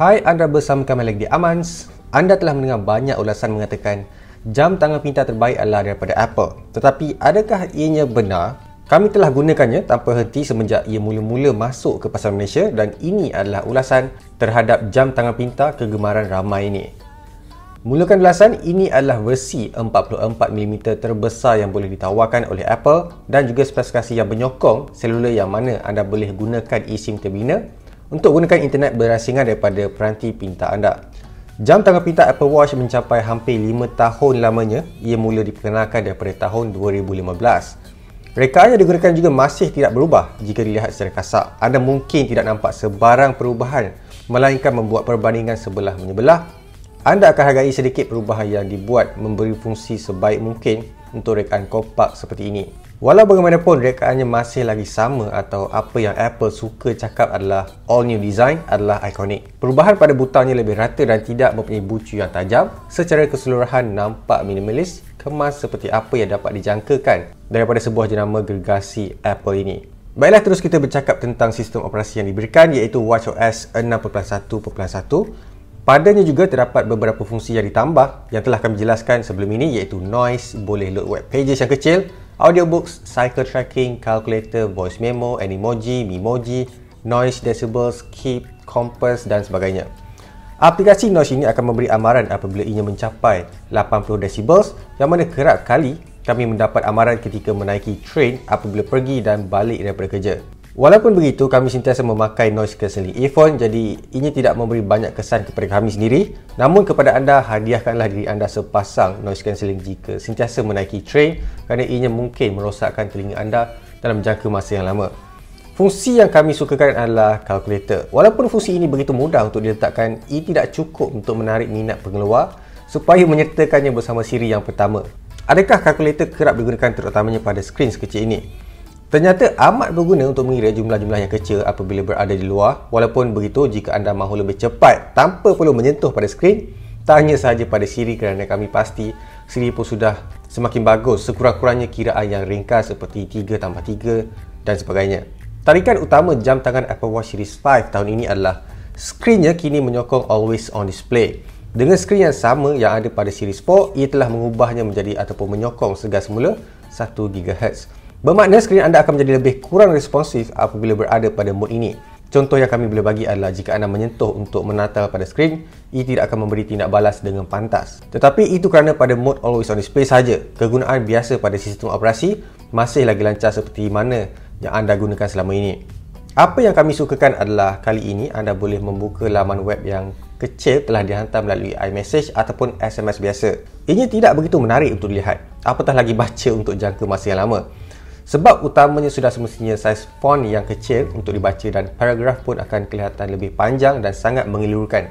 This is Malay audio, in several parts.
Hai, anda bersama kami lagi di Amans. Anda telah mendengar banyak ulasan mengatakan jam tangan pintar terbaik adalah daripada Apple. Tetapi adakah ianya benar? Kami telah gunakannya tanpa henti semenjak ia mula-mula masuk ke pasar Malaysia dan ini adalah ulasan terhadap jam tangan pintar kegemaran ramai ini. Mulakan ulasan, ini adalah versi 44mm terbesar yang boleh ditawarkan oleh Apple dan juga spesifikasi yang menyokong seluler yang mana anda boleh gunakan eSIM terbina untuk gunakan internet berasingan daripada peranti pintar anda. Jam tangan pintar Apple Watch mencapai hampir 5 tahun lamanya. Ia mula diperkenalkan daripada tahun 2015. Rekaan yang digunakan juga masih tidak berubah jika dilihat secara kasar. Anda mungkin tidak nampak sebarang perubahan melainkan membuat perbandingan sebelah menyebelah. Anda akan hargai sedikit perubahan yang dibuat memberi fungsi sebaik mungkin untuk rekaan kompak seperti ini. Walau bagaimanapun rekaannya masih lagi sama atau apa yang Apple suka cakap adalah all new design adalah ikonik. Perubahan pada butangnya lebih rata dan tidak mempunyai bucu yang tajam secara keseluruhan nampak minimalis kemas seperti apa yang dapat dijangkakan daripada sebuah jenama gergasi Apple ini. Baiklah terus kita bercakap tentang sistem operasi yang diberikan iaitu WatchOS 6.1.1. Padanya juga terdapat beberapa fungsi yang ditambah yang telah kami jelaskan sebelum ini iaitu noise boleh load web pages yang kecil audiobooks, cycle tracking, calculator, voice memo, emoji, memoji, noise decibels, keep, compass dan sebagainya. Aplikasi Noise ini akan memberi amaran apabila ia mencapai 80 decibels yang mana kerap kali kami mendapat amaran ketika menaiki train apabila pergi dan balik daripada kerja. Walaupun begitu, kami sentiasa memakai noise cancelling earphone jadi ini tidak memberi banyak kesan kepada kami sendiri. Namun kepada anda, hadiahkanlah diri anda sepasang noise cancelling jika sentiasa menaiki train kerana ianya mungkin merosakkan telinga anda dalam jangka masa yang lama. Fungsi yang kami sukakan adalah calculator. Walaupun fungsi ini begitu mudah untuk diletakkan, ia tidak cukup untuk menarik minat pengeluar supaya menyertakannya bersama siri yang pertama. Adakah kalkulator kerap digunakan terutamanya pada skrin sekecil ini? Ternyata amat berguna untuk mengira jumlah-jumlah yang kecil apabila berada di luar. Walaupun begitu, jika anda mahu lebih cepat tanpa perlu menyentuh pada skrin, tanya saja pada Siri kerana kami pasti Siri pun sudah semakin bagus sekurang-kurangnya kiraan yang ringkas seperti 3 tambah 3 dan sebagainya. Tarikan utama jam tangan Apple Watch Series 5 tahun ini adalah skrinnya kini menyokong Always On Display. Dengan skrin yang sama yang ada pada Series 4, ia telah mengubahnya menjadi ataupun menyokong segar semula 1GHz. Bermakna skrin anda akan menjadi lebih kurang responsif apabila berada pada mode ini. Contoh yang kami boleh bagi adalah jika anda menyentuh untuk menatal pada skrin, ia tidak akan memberi tindak balas dengan pantas. Tetapi itu kerana pada mode always on display saja, kegunaan biasa pada sistem operasi masih lagi lancar seperti mana yang anda gunakan selama ini. Apa yang kami sukakan adalah kali ini anda boleh membuka laman web yang kecil telah dihantar melalui iMessage ataupun SMS biasa. Ini tidak begitu menarik untuk dilihat, apatah lagi baca untuk jangka masa yang lama. Sebab utamanya sudah semestinya saiz font yang kecil untuk dibaca dan paragraf pun akan kelihatan lebih panjang dan sangat mengelirukan.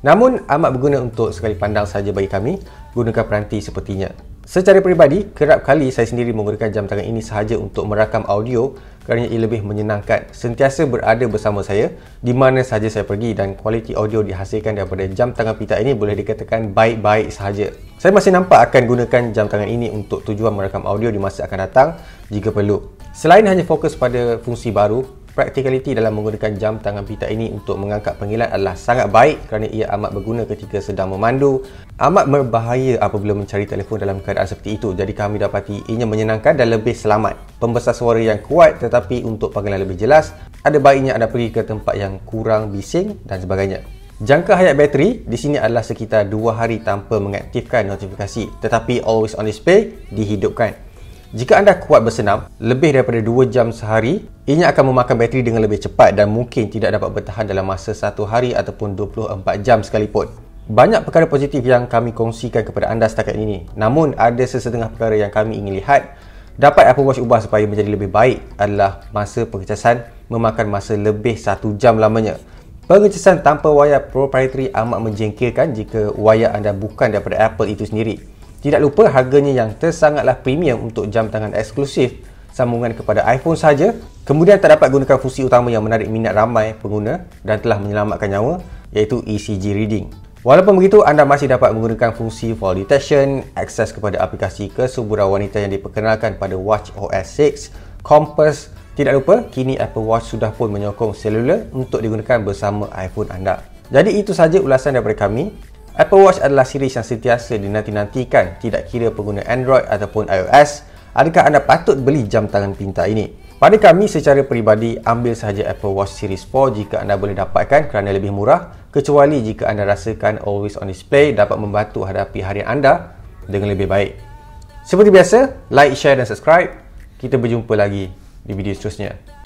Namun amat berguna untuk sekali pandang saja bagi kami gunakan peranti sepertinya. Secara peribadi, kerap kali saya sendiri menggunakan jam tangan ini sahaja untuk merakam audio kerana ia lebih menyenangkan sentiasa berada bersama saya di mana sahaja saya pergi dan kualiti audio dihasilkan daripada jam tangan pita ini boleh dikatakan baik-baik sahaja. Saya masih nampak akan gunakan jam tangan ini untuk tujuan merakam audio di masa akan datang jika perlu. Selain hanya fokus pada fungsi baru, Practicality dalam menggunakan jam tangan pita ini untuk mengangkat panggilan adalah sangat baik kerana ia amat berguna ketika sedang memandu. Amat berbahaya apabila mencari telefon dalam keadaan seperti itu. Jadi kami dapati ianya menyenangkan dan lebih selamat. Pembesar suara yang kuat tetapi untuk panggilan lebih jelas, ada baiknya anda pergi ke tempat yang kurang bising dan sebagainya. Jangka hayat bateri di sini adalah sekitar 2 hari tanpa mengaktifkan notifikasi tetapi always on display dihidupkan. Jika anda kuat bersenam lebih daripada 2 jam sehari, ianya akan memakan bateri dengan lebih cepat dan mungkin tidak dapat bertahan dalam masa 1 hari ataupun 24 jam sekalipun. Banyak perkara positif yang kami kongsikan kepada anda setakat ini. Namun ada sesetengah perkara yang kami ingin lihat dapat Apple Watch ubah supaya menjadi lebih baik adalah masa pengecasan memakan masa lebih 1 jam lamanya. Pengecasan tanpa wayar proprietary amat menjengkelkan jika wayar anda bukan daripada Apple itu sendiri. Tidak lupa harganya yang tersangatlah premium untuk jam tangan eksklusif sambungan kepada iPhone saja. Kemudian tak dapat gunakan fungsi utama yang menarik minat ramai pengguna dan telah menyelamatkan nyawa iaitu ECG reading. Walaupun begitu, anda masih dapat menggunakan fungsi fall detection, akses kepada aplikasi kesuburan wanita yang diperkenalkan pada Watch OS 6, Compass. Tidak lupa, kini Apple Watch sudah pun menyokong seluler untuk digunakan bersama iPhone anda. Jadi itu sahaja ulasan daripada kami. Apple Watch adalah siri yang sentiasa dinanti-nantikan tidak kira pengguna Android ataupun iOS. Adakah anda patut beli jam tangan pintar ini? Pada kami secara peribadi, ambil sahaja Apple Watch Series 4 jika anda boleh dapatkan kerana lebih murah kecuali jika anda rasakan always on display dapat membantu hadapi harian anda dengan lebih baik. Seperti biasa, like, share dan subscribe. Kita berjumpa lagi di video seterusnya.